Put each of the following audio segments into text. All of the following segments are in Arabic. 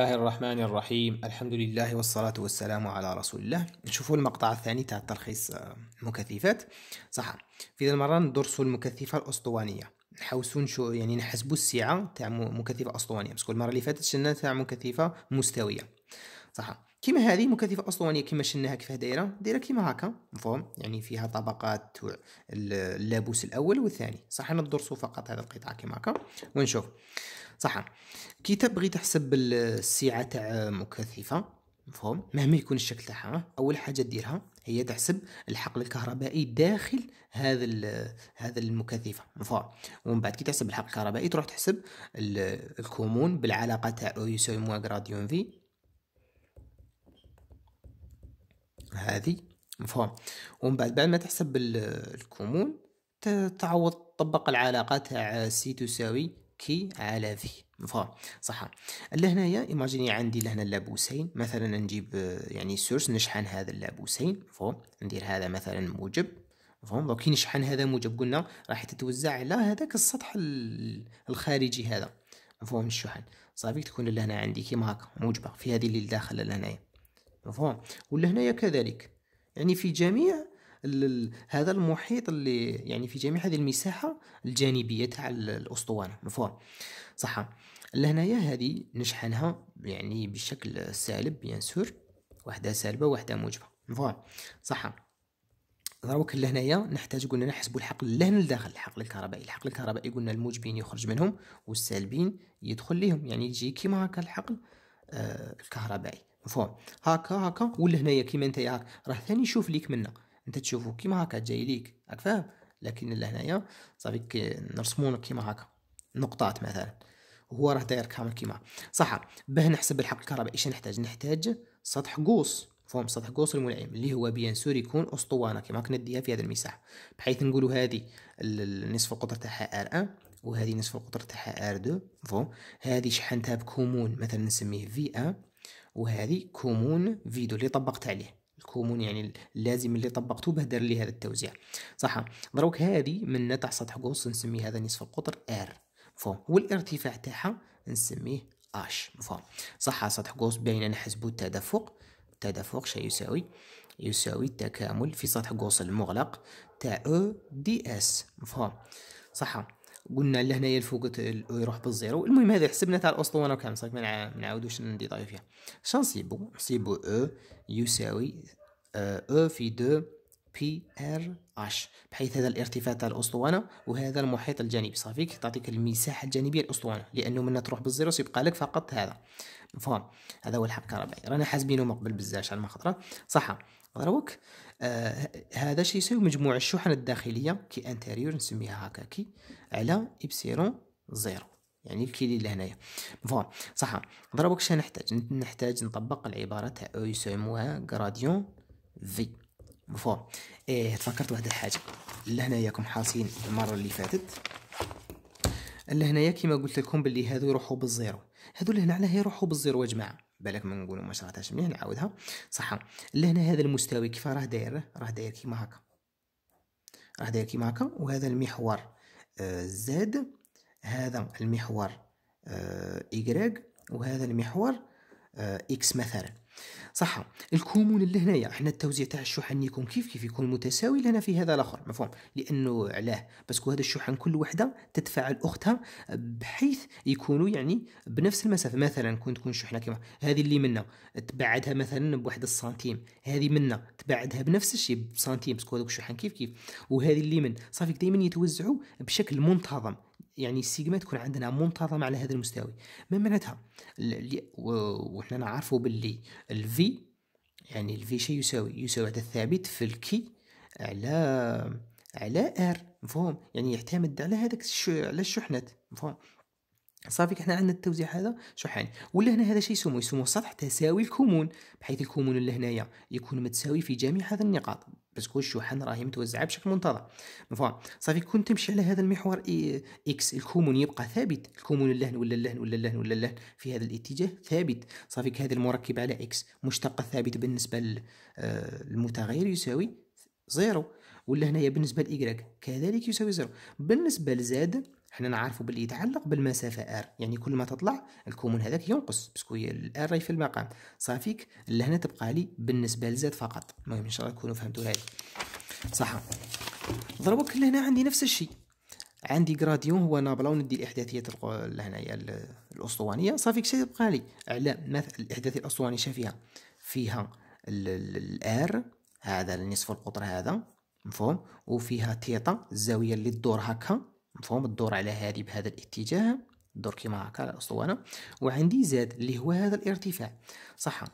بسم الله الرحمن الرحيم الحمد لله والصلاة والسلام على رسول الله نشوفوا المقطع الثاني تاع ترخيص آه، المكثفات صح في المرة ندرسوا المكثفة الأسطوانية نحوسوا نشو يعني نحسبوا السعة تاع مكثفة أسطوانية كل المرة اللي فاتت شلنا تاع مكثفة مستوية صح كيما هذه مكثفة أسطوانية كيما شلناها كيفاه دايرة دايرة كيما هكا مفهوم يعني فيها طبقات اللابوس الأول والثاني صح ندرسوا فقط هذا القطعة كيما هكا ونشوف صح كي تبغي تحسب السعه تاع مكثفه مفهوم مهما يكون الشكل تاعها اول حاجه ديرها هي تحسب الحقل الكهربائي داخل هذا هذا المكثفه مفهوم ومن بعد كي تحسب الحقل الكهربائي تروح تحسب الكومون بالعلاقه تاع او يساوي موا غراديون في هذه مفهوم ومن بعد بعد ما تحسب الكومون تعوض تطبق العلاقة تاع سي تساوي كي على ذي مفهوم صح لهنايا ايماجيني عندي لهنا اللابوسين مثلا نجيب يعني سورس نشحن هذا اللابوسين مفهوم ندير هذا مثلا موجب مفهوم دونك كي نشحن هذا موجب قلنا راح تتوزع على هذاك السطح الخارجي هذا مفهوم الشحن صافي تكون لهنا عندي كيما هكا موجبه في هذه اللي داخله لهنايا مفهوم ولهنايا كذلك يعني في جميع هذا المحيط اللي يعني في جميع هذه المساحه الجانبيه تاع الاسطوانه مفهوم صح لهنايا هذه نشحنها يعني بشكل سالب بيان سور وحده سالبه وحده موجبه مفهوم صح دروك لهنايا نحتاج قلنا نحسبوا الحقل لهنا لداخل الحقل الكهربائي الحقل الكهربائي قلنا الموجبين يخرج منهم والسالبين يدخل ليهم يعني يجي كيما هكا الحقل آه الكهربائي مفهوم هكا هكا ولا هنايا كيما نتايا راه ثاني يشوف ليك منا انت تشوفو كيما هكا جاي ليك راك فاهم لكن لهنايا صافي نرسمو كيما هكا نقطات مثلا وهو راه داير كامل كيما صح باه نحسب الحق الكهربائي اش نحتاج نحتاج سطح قوس فهم سطح قوس المنعم اللي هو بيان سور يكون اسطوانه كيما كنا نديها في هذا المساحه بحيث نقولوا هذه نصف القطر تاعها ار 1 وهذه نصف القطر تاعها ار 2 فهم هذه شحنتها بكومون مثلا نسميه في 1 وهذه كومون فيدو اللي طبقت عليه تكومون يعني اللازم اللي طبقته به دار لي هذا التوزيع صح دروك هذه من تاع سطح قوس نسمي هذا نصف القطر ار مفهوم والارتفاع تاعها نسميه اش مفهوم صح سطح قوس بين نحسبو التدفق التدفق شيء يساوي يساوي التكامل في سطح قوس المغلق تاع او دي اس مفهوم صح قلنا لهنايا الفوق يروح بالزيرو المهم هذا حسبنا تاع الاسطوانه وكامل صافي ما نعاودوش نديطاي فيها شنصيبو نصيبو او يساوي أو آه، في دو بي ار اش بحيث هذا الارتفاع تاع الاسطوانه وهذا المحيط الجانبي صافي تعطيك المساحه الجانبيه الاسطوانه لانه من تروح بالزيرو يبقى لك فقط هذا مفهوم هذا هو الحب الكهربائي رانا حاسبينه مقبل قبل بزاف شحال من خطره صح دروك آه هذا شيء يساوي مجموع الشحن الداخليه كي انتيريور نسميها هكا كي على ابسيلون زيرو يعني الكيلي اللي هنايا فوالا صح دروك شنو نحتاج نحتاج نطبق العباره تاع او يسموها غراديون في مفهوم ايه تفكرت واحد الحاجه كم حاصين المره اللي فاتت لهنايا كيما قلت لكم باللي هادو يروحوا بالزيرو هادو لهنا علاه يروحوا بالزيرو يا جماعه بالك ما نقولوا ما شرحتهاش مليح نعاودها صح لهنا هذا المستوي كيف راه داير راه داير كيما هكا راه داير كيما هكا وهذا المحور آه، زد زاد هذا المحور آه وهذا المحور آه، إكس مثلا صح الكومون اللي هنايا حنا التوزيع تاع الشحن يكون كيف كيف يكون متساوي لنا في هذا الاخر مفهوم لانه علاه باسكو هذا الشحن كل وحده تتفاعل اختها بحيث يكونوا يعني بنفس المسافه مثلا كون تكون شحنه كما هذه اللي منا تبعدها مثلا بواحد السنتيم هذه منا تبعدها بنفس الشيء بسنتيم باسكو هذوك الشحن كيف كيف وهذه اللي من صافي دائما يتوزعوا بشكل منتظم يعني السيجما تكون عندنا منتظمه على هذا المستوى ما معناتها وحنا نعرفوا باللي الفي يعني الفي شي يساوي يساوي عدد ثابت في الكي على على ار مفهوم يعني يعتمد على هذاك على الشحنات مفهوم صافي احنا عندنا التوزيع هذا شحن ولا هنا هذا شيء يسموه يسموه سطح تساوي الكمون بحيث الكمون اللي هنايا يكون متساوي في جميع هذا النقاط باسكو الشحن راهي متوزعه بشكل منتظم مفهوم صافي كون تمشي على هذا المحور إيه اكس الكومون يبقى ثابت الكومون اللهن ولا اللهن ولا اللهن ولا اللهن في هذا الاتجاه ثابت صافي هذا المركب على اكس مشتق الثابت بالنسبه للمتغير آه، يساوي زيرو ولا هنايا بالنسبه لايكغيك كذلك يساوي زيرو بالنسبه لزاد حنا نعرفوا باللي يتعلق بالمسافه ار يعني كل ما تطلع الكومون هذاك ينقص باسكو الار راهي في المقام صافيك لهنا تبقى لي بالنسبه لزاد فقط المهم ان شاء الله تكونوا فهمتوا هذه صح ضربك لهنا عندي نفس الشيء عندي جراديون هو نابلا وندي الاحداثيه لهنايا الاسطوانيه صافي كشي تبقى لي على مثل الاحداثيه الاسطوانيه شافيها فيها الار هذا النصف القطر هذا مفهوم وفيها تيتا الزاويه اللي تدور هكا مفهوم الدور على هذه بهذا الاتجاه الدور كيما هكا الاسطوانه وعندي زاد اللي هو هذا الارتفاع صح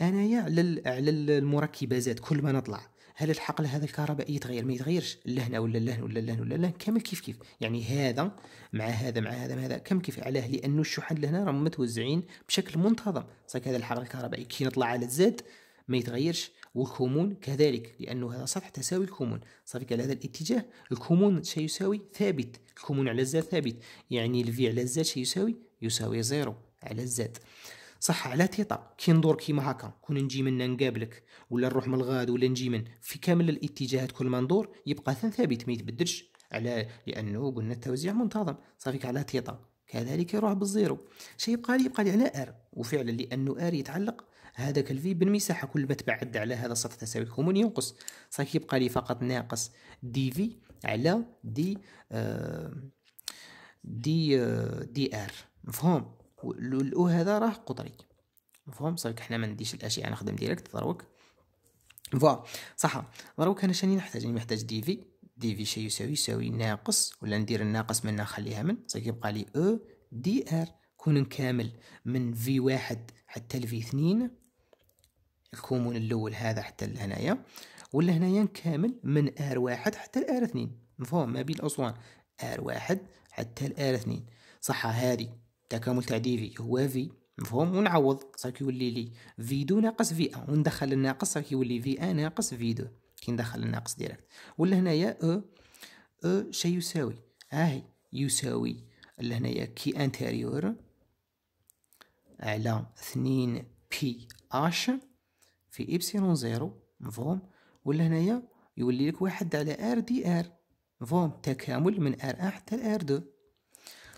انايا على على المركبه زاد كل ما نطلع هل الحقل هذا الكهربائي يتغير ما يتغيرش لهنا ولا لهنا ولا لهنا ولا لهنا كامل كيف كيف يعني هذا مع هذا مع هذا مع هذا كم كيف علاه لانه الشحن لهنا راهم متوزعين بشكل منتظم صح هذا الحقل الكهربائي كي نطلع على الزاد ما يتغيرش والكومون كذلك لانه هذا سطح تساوي الكومون صافي على هذا الاتجاه الكومون سيساوي ثابت الكومون على الزاد ثابت يعني الفي على الزاد سيساوي يساوي زيرو على الزاد صح على تيتا كي ندور كيما هكا كون نجي من نقابلك ولا نروح من الغاد ولا نجي من في كامل الاتجاهات كل ما ندور يبقى ثان ثابت ما يتبدلش على لانه قلنا التوزيع منتظم صافي على تيتا كذلك يروح بالزيرو شيء يبقى لي يبقى لي على ار وفعلا لانه ار يتعلق هذاك الفي بالمساحه كل ما تبعد على هذا السطح تساوي كومون ينقص صافي يبقى لي فقط ناقص دي في على دي دي دي ار مفهوم الاو هذا راه قطري مفهوم صافي حنا ما نديش الاشياء نخدم ديريكت دروك فوا صح دروك انا شاني نحتاج يعني محتاج دي في دي في شي يساوي يساوي ناقص ولا ندير الناقص منها نخليها من صافي يبقى لي او دي ار كون كامل من في واحد حتى لفي اثنين الكومون الاول هذا حتى لهنايا ولا هنايا كامل من ار واحد حتى الار اثنين مفهوم ما بين الاسوان ار واحد حتى الار اثنين صح هذه تكامل تعديلي هو في مفهوم ونعوض صار كيولي لي في دو ناقص في ان وندخل الناقص صار كيولي في ان ناقص في دو كي ندخل الناقص ديريكت ولا هنايا او e. او e شي يساوي هاهي يساوي لهنايا كي انتيريور على اثنين بي اش في إبسيلون زيرو مفهوم ولا هنايا يولي لك واحد على ار دي ار مفهوم تكامل من ار ا حتى ار دو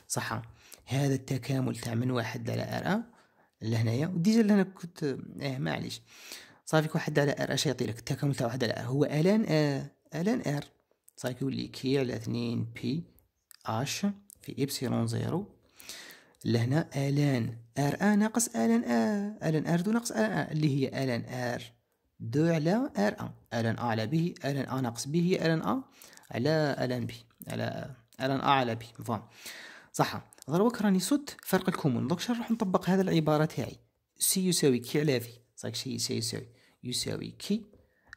صح هذا التكامل تاع من واحد على ار ان لهنايا وديجا لهنا كنت اه معليش صافيك واحد على ار اش يعطي لك التكامل تاع واحد على ار هو الان ا الان ار صافيك يولي كي على اثنين بي اش في ابسيلون زيرو لهنا الان ار ا ناقص الان ا الان ار دو ناقص الان ا اللي هي الان ار دو على ار ا الان ا على به الان ا ناقص به هي الان ا على الان بي على الان ا على بي فون صح دروك راني صدت فرق الكومون شنو نروح نطبق هذا العباره تاعي سي يساوي كي على في صاك شي سي يساوي يساوي كي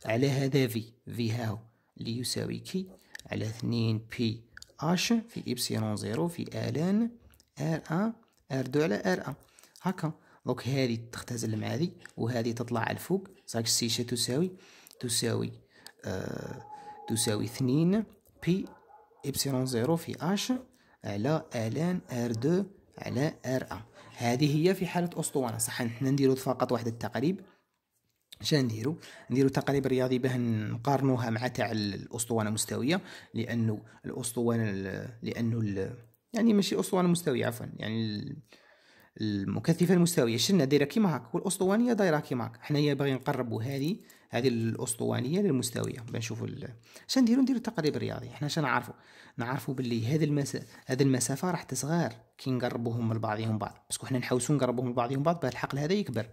على هذا في في هاو اللي يساوي كي على 2 بي اش في ابسيلون زيرو في الان ار ان ار دو على ار ان هكا دونك هذه تختزل مع هذه وهذه تطلع على الفوق صاك السيشه تساوي تساوي آه تساوي اثنين بي ابسلون زيرو في اش على الان ار دو على ار ان هذه هي في حاله اسطوانه صح حنا نديرو فقط واحد التقريب شنو نديرو نديرو تقريب رياضي باه نقارنوها مع تاع الاسطوانه مستويه لانه الاسطوانه لانه يعني ماشي اسطوانه مستويه عفوا يعني المكثفه المستويه شلنا دايره كيما هاك والاسطوانيه دايره كيما هاك حنايا باغيين نقربوا هذه هذه الاسطوانيه للمستويه باش ال... اش نديروا نديرو تقريب رياضي حنا شنو نعرفوا نعرفوا باللي هذه المس... هذه المسافه راح تصغر كي نقربوهم لبعضهم بعض باسكو حنا نحوسو نقربوهم لبعضهم بعض باه الحقل هذا يكبر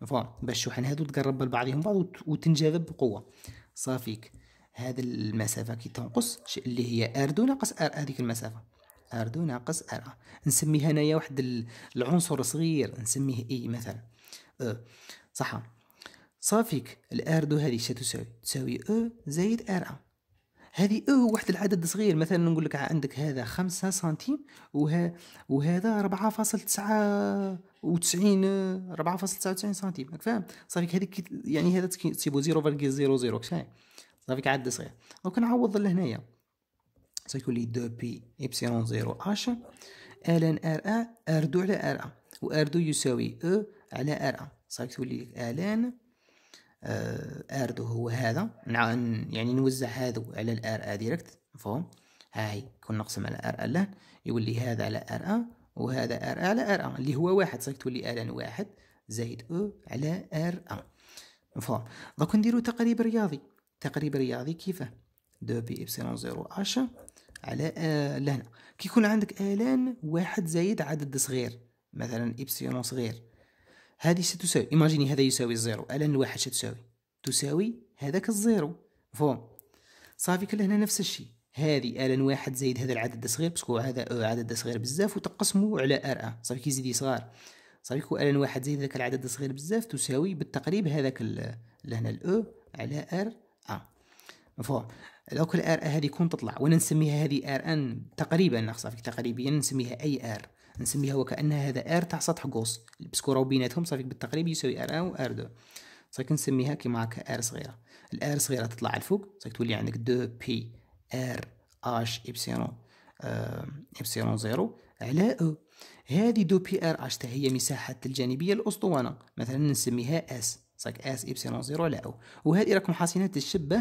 مفهوم باش الشحن هادو تقرب لبعضهم بعض وت... وتنجذب بقوه صافيك هذه المسافه كي تنقص اللي هي ار دو ناقص ار هذيك المسافه ار دو ناقص ار نسمي هنايا واحد العنصر صغير نسميه اي مثلا او صح صافيك الار دو هذه شتساوي تساوي او زائد ار ا هذه او واحد العدد صغير مثلا نقول لك عندك هذا خمسة سنتيم وه... وهذا ربعة فاصل تسعة وتسعين ربعة فاصل تسعة وتسعين سنتيم راك فاهم صافيك هذيك يعني هذا تسيبو زيرو فالكي زيرو زيرو كشاي صافيك عدد صغير دونك نعوض لهنايا سيكون لي دو بي إبسيلون زيرو أش ألان آر أ أردو على آر أ و أردو يساوي أو على آر أ سيكون لي ألان آه، أردو هو هذا يعني نوزع هذا على الآر أ ديريكت مفهوم هاي كون نقسم على ار الان يولي هذا على ار ان وهذا ار أ على ار ان اللي هو واحد صافي تولي الان واحد زائد او على ار ان مفهوم دوك نديرو تقريب رياضي تقريب رياضي كيفاه دو بي ابسيلون زيرو اش على لهنا كي يكون عندك آلان واحد زايد عدد صغير مثلا إبسيلون صغير هذه ستساوي إيماجيني هذا يساوي الزيرو آلان الواحد شتساوي تساوي هذاك الزيرو فهم صافي كل هنا نفس الشيء هذه آلان واحد زايد هذا العدد الصغير باسكو هذا أو عدد صغير بزاف وتقسمه على ار ا صافي كيزيد صغار صافي كو آلان واحد زايد هذاك العدد الصغير بزاف تساوي بالتقريب هذاك لهنا الاو على ار ا مفهوم الاوكل ار هذه كون تطلع وانا نسميها هذه ار ان تقريبا صافي تقريبا نسميها اي ار نسميها وكانها هذا ار تاع سطح قوس بسكوراو بيناتهم صافي بالتقريب يساوي ار ان و ار صافي نسميها كيما هكا ار صغيره الار صغيره تطلع الفوق صافي تولي عندك دو بي ار اش ايبسيلون ايبسيلون آه، زيرو على او هذه دو بي ار اش تاع هي مساحه الجانبيه الاسطوانه مثلا نسميها اس صاك اس ايبسيلون زيرو لا او وهذه راكم حاسين تشبه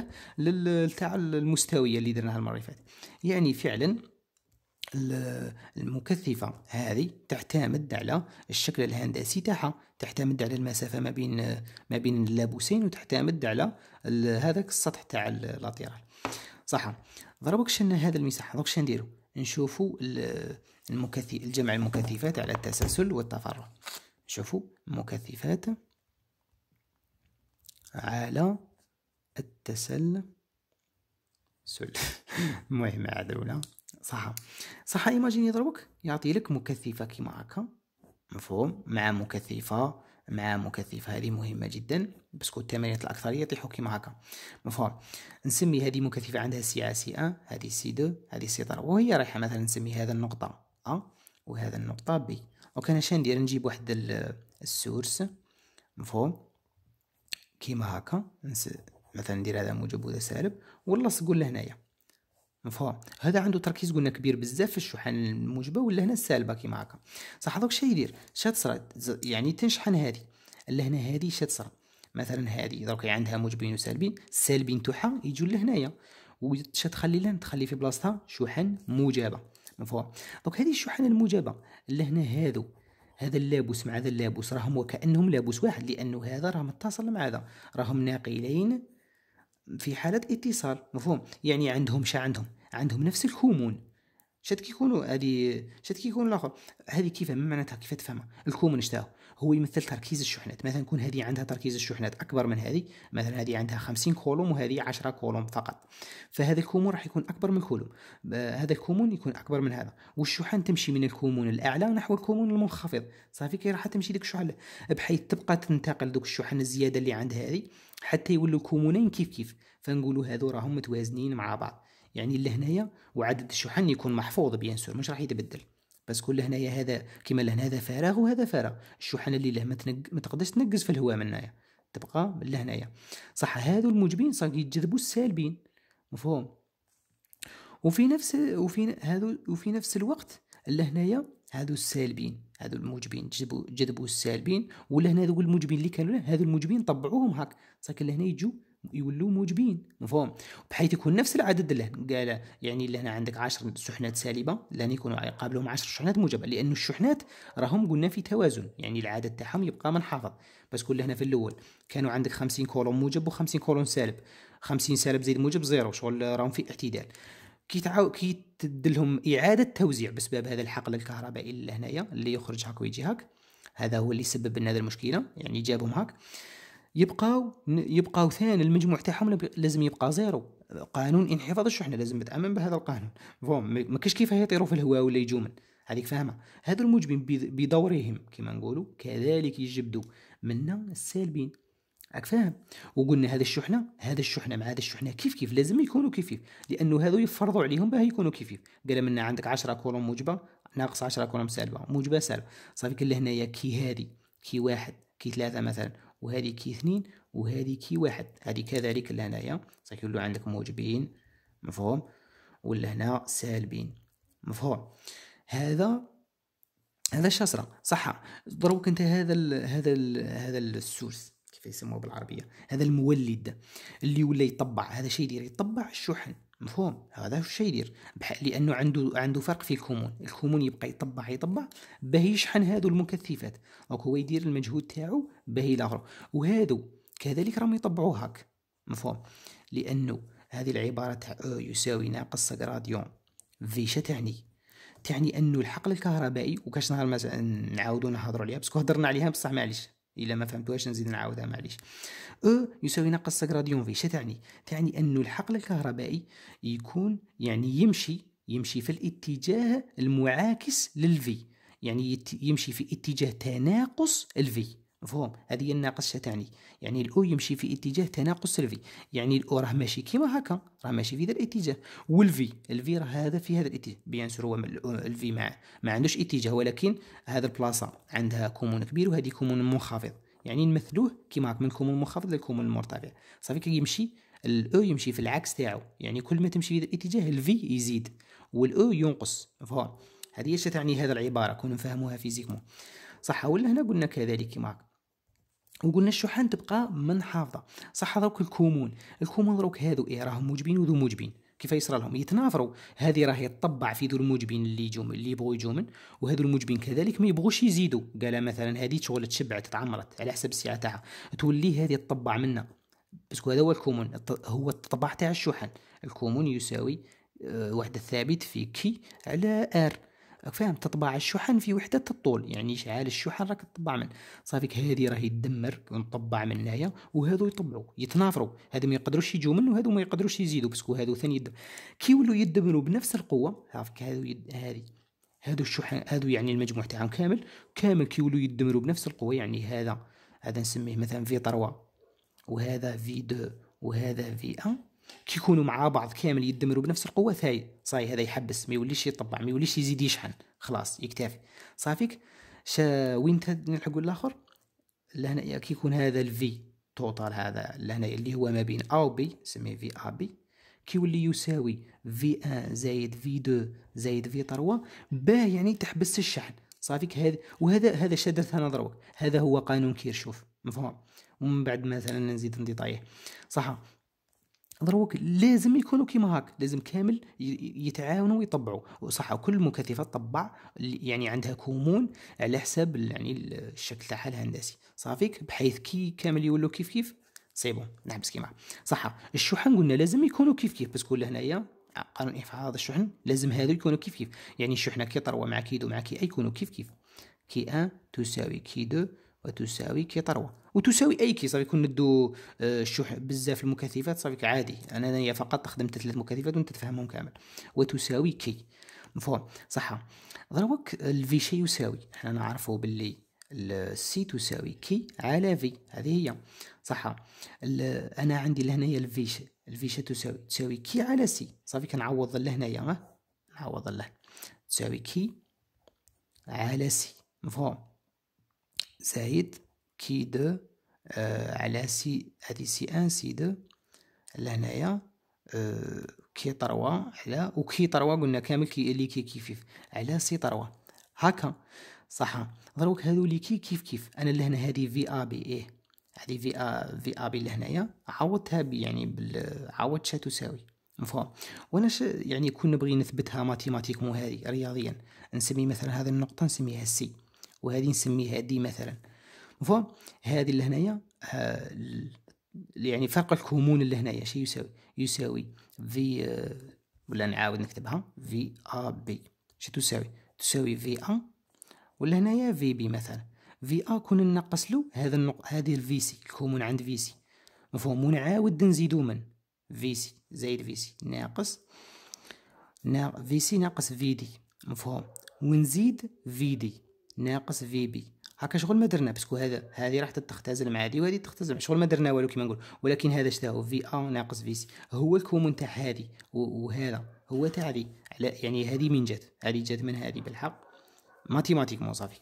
تاع المستويه اللي درناها المره اللي فاتت يعني فعلا المكثفة هذه تعتمد على الشكل الهندسي تاعها تعتمد على المسافة ما بين ما بين اللابوسين وتعتمد على هذاك السطح تاع اللاتيرال صح ضربك شن هذا المساحة شن شنديرو نشوفو المكثف الجمع المكثفات على التسلسل والتفرع نشوفو مكثفات على التسلسل المهم هذا ولا صح صح ايماجين يضربك يعطي لك مكثفه كيما هكا مفهوم مع مكثفه مع مكثفه هذه مهمه جدا باسكو التمارين الاكثريه يطيحوا كيما هكا مفهوم نسمي هذه مكثفه عندها سي ا سي ا هذه سي دو هذه سي 3 وهي رايحه مثلا نسمي هذا النقطه ا وهذا النقطه بي اوكي انا ندير نجيب واحد السورس مفهوم كيما هكا مثلا ندير هذا موجب وهذا سالب له لهنايا مفهوم هذا عنده تركيز قلنا كبير بزاف في الشحن الموجبه ولا هنا السالبه كيما هكا صح دوك شنو يدير شات يعني تنشحن هذه لهنا هذه شات مثلا هذه درك عندها موجبين وسالبين السالبين تاعها يجوا لهنايا وش تخلي لها تخلي في بلاصتها شحن موجبه مفهوم دوك هذه الشحن الموجبه لهنا هذو هذا اللابوس مع هذا اللابوس راهم وكأنهم لابوس واحد لأنه هذا راه متصل مع هذا راهم ناقلين في حالة اتصال مفهوم يعني عندهم شا عندهم عندهم نفس الهمون شاد كيكونوا هذه شاد كيكون الاخر هذه كيف ما معناتها كيف تفهمها الكومن شتاها هو يمثل تركيز الشحنات مثلا يكون هذه عندها تركيز الشحنات اكبر من هذه مثلا هذه عندها 50 كولوم وهذه 10 كولوم فقط فهذا الكومون راح يكون اكبر من الكولوم هذا الكومون يكون اكبر من هذا والشحن تمشي من الكومون الاعلى نحو الكومون المنخفض صافي كي راح تمشي ديك الشحن بحيث تبقى تنتقل دوك الشحن الزياده اللي عند هذه حتى يولوا كومونين كيف كيف فنقولوا هذو راهم متوازنين مع بعض يعني لهنايا وعدد الشحن يكون محفوظ بيان سور مش راح يتبدل بس كل هنايا هذا كيما لهنا هذا فارغ وهذا فارغ الشحنه اللي له ما, تنج... ما تقدرش تنقز في الهواء من هنايا تبقى لهنايا صح هادو الموجبين صار يتجذبوا السالبين مفهوم وفي نفس وفي هادو وفي نفس الوقت لهنايا هادو السالبين هادو الموجبين جذبوا جذبوا السالبين ولا هنا هذو الموجبين اللي كانوا له هادو الموجبين طبعوهم هاك صح لهنا يجوا يولوا موجبين مفهوم بحيث يكون نفس العدد لهن قال يعني اللي هنا عندك 10 شحنات سالبه لن يكونوا يقابلهم 10 شحنات موجبه لان الشحنات راهم قلنا في توازن يعني العدد تاعهم يبقى منحفظ بس كل هنا في الاول كانوا عندك 50 كولون موجب و50 كولون سالب 50 سالب زائد موجب زيرو شغل راهم في اعتدال كي تعاو كي تدلهم اعاده توزيع بسبب هذا الحقل الكهربائي اللي هنايا اللي يخرج هاك ويجي هاك هذا هو اللي سبب لنا هذه المشكله يعني جابهم هاك يبقاو يبقاو ثاني المجموع تاعهم لازم يبقى زيرو قانون انحفاض الشحنه لازم نتامن بهذا القانون فهم ما كاش كيفاه يطيروا في الهواء ولا يجوا من هذيك فاهمه هذو الموجبين بدورهم كما نقولوا كذلك يجبدوا منا السالبين راك فاهم وقلنا هذا الشحنه هذا الشحنه مع هذا الشحنه كيف كيف لازم يكونوا كيف كيف لانه هذو يفرضوا عليهم باه يكونوا كيف كيف قال منا عندك 10 كولوم موجبه ناقص 10 كولوم سالبه موجبه سالبه صافي كان هنايا كي هذه كي واحد كي ثلاثه مثلا وهذه كي اثنين وهذه كي واحد هذه كذلك لهنايا سيكون عندك موجبين مفهوم ولا هنا سالبين مفهوم هذا هذا الشصرة صح ضروك انت هذا الـ هذا الـ هذا السورس كيف يسموه بالعربيه هذا المولد اللي ولا يطبع هذا شيء يدير يطبع الشحن مفهوم هذا الشيء يدير لانه عنده عنده فرق في الكومون الكومون يبقى يطبع يطبع باه يشحن هادو المكثفات دونك هو يدير المجهود تاعو باه يلاغرو وهادو كذلك راهم يطبعوا هاك مفهوم لانه هذه العباره تاع او يساوي ناقص غراديون فيشا تعني تعني انه الحقل الكهربائي وكاش نهار نعاودو نهضروا عليها باسكو هضرنا عليها بصح معليش الا ما فهمتوهاش نزيد نعاودها معليش او يساوي ناقص غراديون في شتعني تعني ان الحقل الكهربائي يكون يعني يمشي يمشي في الاتجاه المعاكس للفي يعني يمشي في اتجاه تناقص الفي مفهوم هذه هي الناقص تعني يعني الاو يمشي في اتجاه تناقص الفي يعني الاو راه ماشي كيما هكا راه ماشي في ذا الاتجاه والفي الفي راه هذا في هذا الاتجاه بيان سور هو الفي ما ما عندوش اتجاه ولكن هذا البلاصه عندها كومون كبير وهذه كومون منخفض يعني نمثلوه كيما هكا من كومون منخفض للكومون المرتفع صافي كي يمشي الاو يمشي في العكس تاعو يعني كل ما تمشي في ذا الاتجاه الفي يزيد والاو ينقص مفهوم هذه اش تعني هذه العباره كون نفهموها فيزيكمون صح ولا هنا قلنا كذلك كيما وقلنا الشحن تبقى منحافظه صح هذوك الكومون الكومون دروك هذو ايه راهم موجبين وذو موجبين كيف يصرى لهم يتنافروا هذه راهي تطبع في ذو الموجبين اللي يجوا اللي يبغوا من وهذو الموجبين كذلك ما يبغوش يزيدوا قال مثلا هذه شغل تشبعت تعمرت على حسب السعه تاعها تولي هذه تطبع منا باسكو هذا هو الكومون هو التطبع تاع الشحن الكومون يساوي آه، وحده ثابت في كي على ار فاهم تطبع الشحن في وحده الطول يعني اشعال الشحن راك تطبع من صافيك هذه راهي تدمر ونطبع من هنايا وهذو يطبعوا يتنافروا هذو ما يقدروش يجوا منه وهذو ما يقدروش يزيدوا باسكو هذو ثاني يد... كي يولوا يدبروا بنفس القوه عرفك هذو يد... هذه هذو الشحن هذو يعني المجموع تاعهم كامل كامل كي يولوا يدمروا بنفس القوه يعني هذا هذا نسميه مثلا في 3 وهذا في 2 وهذا في 1 كي يكونوا مع بعض كامل يدمروا بنفس القوه ثاي صاي هذا يحبس ما يوليش يطبع ما يوليش يزيد يشحن خلاص يكتفي صافيك شا وين نلحقوا الاخر لهنا كي يكون هذا الفي توتال هذا لهنا اللي هو ما بين ا وبي سميه في ا بي كي يولي يساوي في ان زائد في دو زائد في تروا باه يعني تحبس الشحن صافيك هذا وهذا هذا شدت انا هذا هو قانون كيرشوف مفهوم ومن بعد مثلا نزيد نضيطايه صح دروك لازم يكونوا كيما هاك لازم كامل يتعاونوا ويطبعوا وصح كل مكثفه تطبع يعني عندها كومون على حساب يعني الشكل تاعها الهندسي صافيك بحيث كي كامل يولوا كيف كيف سي بون نحبس كيما صح الشحن قلنا لازم يكونوا كيف كيف بس كل هنايا قانون انفعاض الشحن لازم هذو يكونوا كيف كيف يعني الشحنه كي طروه مع كي دو مع كي اي يكونوا كيف كيف كي ان تساوي كي دو وتساوي كي طروه وتساوي اي كي صافي كون ندو آه، الشح بزاف المكثفات صافي عادي انا هي فقط خدمت ثلاث مكثفات وانت تفهمهم كامل وتساوي كي مفهوم صح الفي شي يساوي حنا نعرفو باللي السي تساوي كي على في هذه هي صح انا عندي لهنايا الفي الفيشة تساوي تساوي كي على سي صافي كنعوض لهنايا ها نعوض له تساوي كي على سي مفهوم زائد كي دو آه، على سي هذه سي ان سي دو لهنايا آه، كي طروا على وكي طروا قلنا كامل كي اللي كي كيف على سي طروا هكا صح دروك هذو اللي كي كيف كيف انا لهنا هذه في ا بي ايه هذه في ا في ا بي لهنايا عوضتها يعني عوضتها عوضت شا تساوي مفهوم وانا ش... يعني كون نبغي نثبتها ماتيماتيكمو هذه رياضيا نسمي مثلا هذه النقطه نسميها سي وهذه نسميها دي مثلا فوالا هذه اللي هنايا آه، يعني فرق الكومون اللي هنايا شي يساوي يساوي في آه، ولا نعاود نكتبها في ا بي شو تساوي تساوي في ا ولا هنايا في بي مثلا في ا كون ننقص له هذا النق... هذه الفي سي الكومون عند في سي مفهوم ونعاود نزيدو من في سي زائد في سي ناقص نا... في سي ناقص في دي مفهوم ونزيد في دي ناقص في بي هكا شغل ما درنا باسكو هذا هذه راح تختزل مع هذه وهذه تختزل مع شغل ما درنا والو كيما نقول ولكن هذا شتاهو في ا ناقص في سي هو الكومون تاع هذه وهذا هو تاع هذه على يعني هذه من جات هذه جات من هذه بالحق مو صافي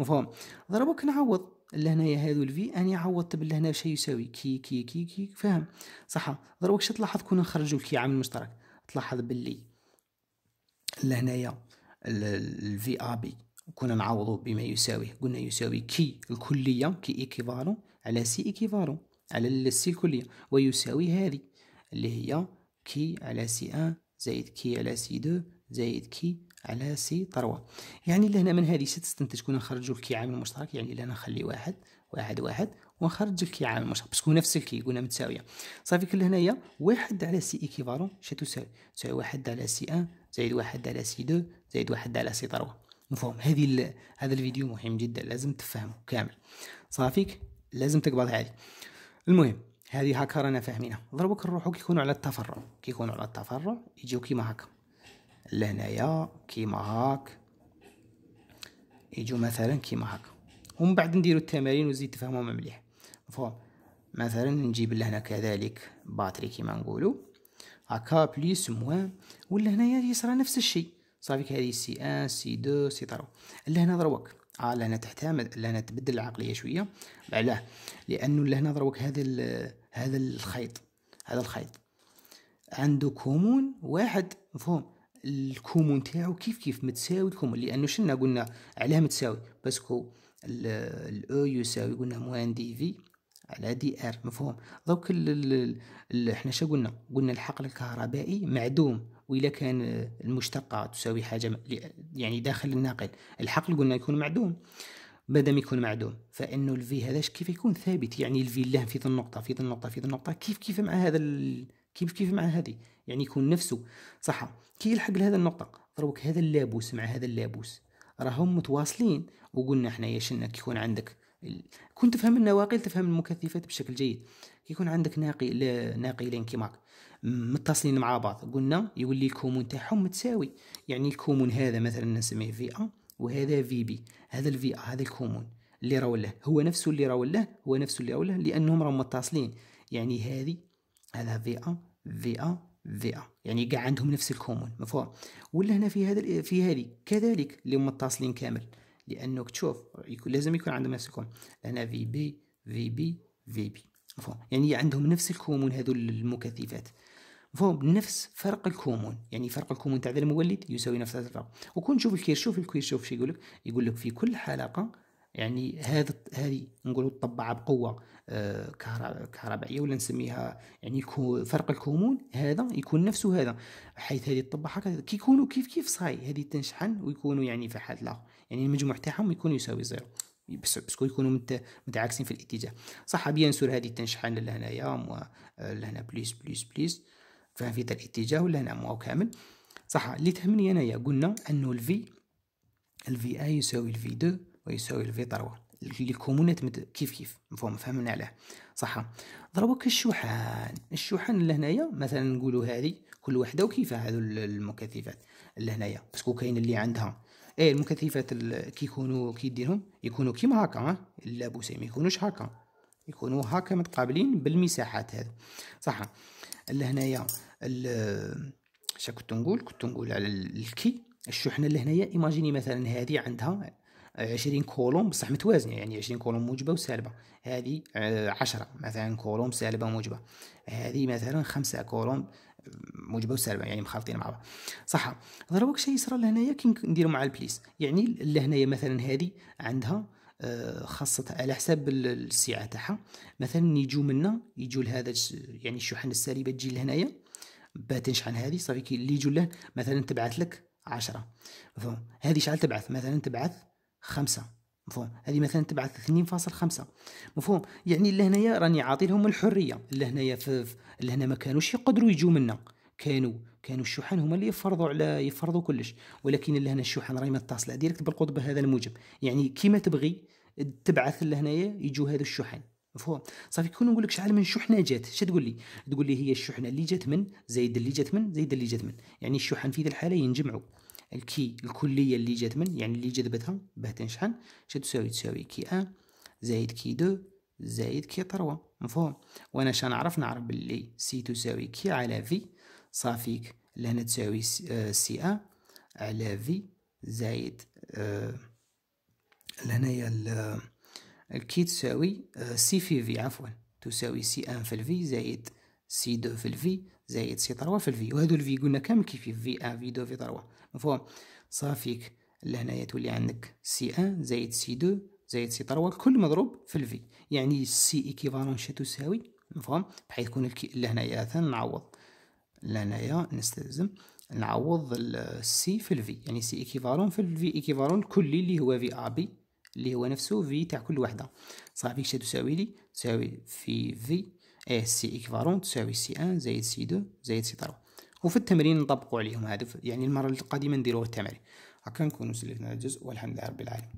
مفهوم ضربك نعوض لهنايا هادو الفي اني عوضت باللهنا شي يساوي كي كي كي كي فاهم صح ضربك شو تلاحظ كون نخرجو الكي عامل مشترك تلاحظ باللي لهنايا الفي ا بي كنا نعوضه بما يساوي قلنا يساوي كي الكلية كي إيكيفالون على سي إيكيفالون على السي الكلية ويساوي هذه اللي هي كي على سي أن زائد كي على سي دو زائد كي على سي طروة يعني لهنا من هذه ستستنتج كنا نخرجوا الكي عامل مشترك يعني لهنا نخلي واحد واحد واحد ونخرج الكي عامل مشترك باسكو نفس الكي قلنا متساويه صافي كل هنايا واحد على سي ايكيفالون شتساوي تساوي واحد على سي ان زائد واحد على سي دو زائد واحد على سي طروة مفهوم هذه هذا الفيديو مهم جدا لازم تفهمه كامل صافيك لازم تقبض عليه المهم هذه هاكر انا فاهمينها ضربك نروحو كيكونوا على التفرع كيكونوا على التفرع يجيو كيما هكا لهنايا كيما هاك يجيو مثلا كيما هاك ومن بعد نديرو التمارين وزيد تفهموهم مليح مفهوم مثلا نجيب لهنا كذلك باتري كيما نقولو هاكا بليس موان ولا هنايا يصرى نفس الشيء صافيك هذه سي ان سي دو سي 3 لهنا ضروك اه لهنا تحتمل لهنا تبدل العقليه شويه علاه لانه لهنا ضروك هذا هذا الخيط هذا الخيط عنده كومون واحد مفهوم الكومون تاعو كيف كيف متساوي الكومون لانه شنا قلنا علاه متساوي باسكو الاو يساوي قلنا موان دي في على دي ار مفهوم دوك احنا شنو قلنا قلنا الحقل الكهربائي معدوم وإذا كان المشتقة تساوي حاجة يعني داخل الناقل الحقل قلنا يكون معدوم مادام يكون معدوم فانه الفي هذاش كيف يكون ثابت يعني الفي له في النقطه في النقطه في النقطه كيف كيف مع هذا ال... كيف كيف مع هذه يعني يكون نفسه صح كي يلحق لهذا النقطه دروك هذا اللابوس مع هذا اللابوس راهم متواصلين وقلنا حنايا شنك يكون عندك ال... كنت تفهم النواقل تفهم المكثفات بشكل جيد كيكون عندك ناقل ناقلين كيماك متصلين مع بعض قلنا يقول لي الكومون تاعهم متساوي يعني الكومون هذا مثلا نسميه في ا وهذا في بي هذا الفي ا هذا الكومون اللي راهو له هو نفسه اللي راهو له هو نفسه اللي راهو له لانهم راهم متصلين يعني هذه هذا في ا في ا في ا يعني كاع عندهم نفس الكومون مفهوم ولا هنا في هذا في هذه كذلك اللي متصلين كامل لانك تشوف لازم يكون عندهم نفس الكومون هنا في بي في بي في بي مفهوم يعني عندهم نفس الكومون هذو المكثفات فهم بنفس فرق الكومون يعني فرق الكومون تاع المولد يساوي نفس هذا الفرق وكون شوف الكيرشوف الكيرشوف شو يقول لك يقول لك في كل حلقه يعني هذا هذه نقولوا الطبعه بقوه آه، كهربائيه ولا نسميها يعني فرق الكومون هذا يكون نفسه هذا حيث هذه الطبعه هكذا كيكونوا كيف كيف صاي هذه تنشحن ويكونوا يعني في حد الاخر يعني المجموع تاعهم يكون يساوي زيرو بس بس يكونوا متعاكسين في الاتجاه صح بيان سور هذه تنشحن لهنايا آه، لهنا بليس بليس بليس فاهم في الاتجاه ولا نعم مو كامل صح اللي تهمني انايا قلنا انه الفي الفي اي يساوي الفي دو ويساوي الفي تروا الكومونات مد... كيف كيف مفهوم فهمنا عليه صح ضربوا كالشحان الشحن هنايا مثلا نقولوا هذه كل وحده وكيف هذو المكثفات هنايا باسكو كاين اللي عندها ايه المكثفات ال... كيكونوا كيديرهم يكونوا كيما هكا لا بوسي ما يكونوش هكا يكونوا هكا متقابلين بالمساحات هذو صح اللي هنايا اش كنت نقول كنت نقول على الكي الشحنه اللي هنايا ايماجيني مثلا هذه عندها 20 كولوم بصح متوازنه يعني 20 كولوم موجبه وسالبه هذه 10 آه، مثلا كولوم سالبه موجبه هذه مثلا 5 كولوم موجبه وسالبه يعني مخالطين مع بعض صح ضربك شيء يصرى لهنايا كي نديرو مع البليس يعني اللي هنايا مثلا هذه عندها آه، خاصة على حساب السعة تاعها مثلا يجوا منا يجوا لهذا يعني الشحن السالبة تجي لهنايا باه تنشحن هذه صافي كي اللي يجوا له مثلا تبعث لك عشرة مفهوم هذه شحال تبعث مثلا تبعث خمسة مفهوم هذه مثلا تبعث 2.5 مفهوم يعني لهنايا راني عاطي لهم الحريه لهنايا في لهنا ما كانوش يقدروا يجوا منا كانوا كانوا الشحن هما اللي يفرضوا على يفرضوا كلش ولكن لهنا الشحن راهي متصله ديريكت بالقطب هذا الموجب يعني كيما تبغي تبعث لهنايا يجوا هذو الشحن مفهوم صافي كون نقول لك شحال من شحنه جات اش تقول لي تقول لي هي الشحنه اللي جات من زايد اللي جات من زايد اللي جات من يعني الشحن في ذي الحاله ينجمعوا الكي الكليه اللي جات من يعني اللي جذبتها باه تنشحن اش تساوي تساوي كي ان زايد كي دو زايد كي تروا مفهوم وانا شنعرف نعرف باللي سي تساوي كي على في صافيك لهنا تساوي آه، سي ا على في زايد آه، لهنايا الكي آه، تساوي سي في في عفوا تساوي سي ان في الفي زايد سي دو في الفي زايد سي تروا في الفي وهادو الفي قلنا كامل كيف في ان في دو في تروا مفهوم صافيك لهنايا تولي عندك سي ان زايد سي دو زايد سي تروا كل مضروب في الفي يعني سي ايكيفالون تساوي مفهوم بحيث يكون لهنايا ثان نعوض لانايا نستلزم نعوض السي في الفي يعني سي ايكيفالون في الفي ايكيفالون الكلي اللي هو في ا بي اللي هو نفسه في تاع كل وحده صافي شنو تساوي لي تساوي في في اي سي ايكيفالون تساوي سي ان زائد سي دو زائد سي 3 وفي التمرين نطبقوا عليهم هذا يعني المره القادمه نديروا التمارين هكا نكونوا سلفنا الجزء والحمد لله رب العالمين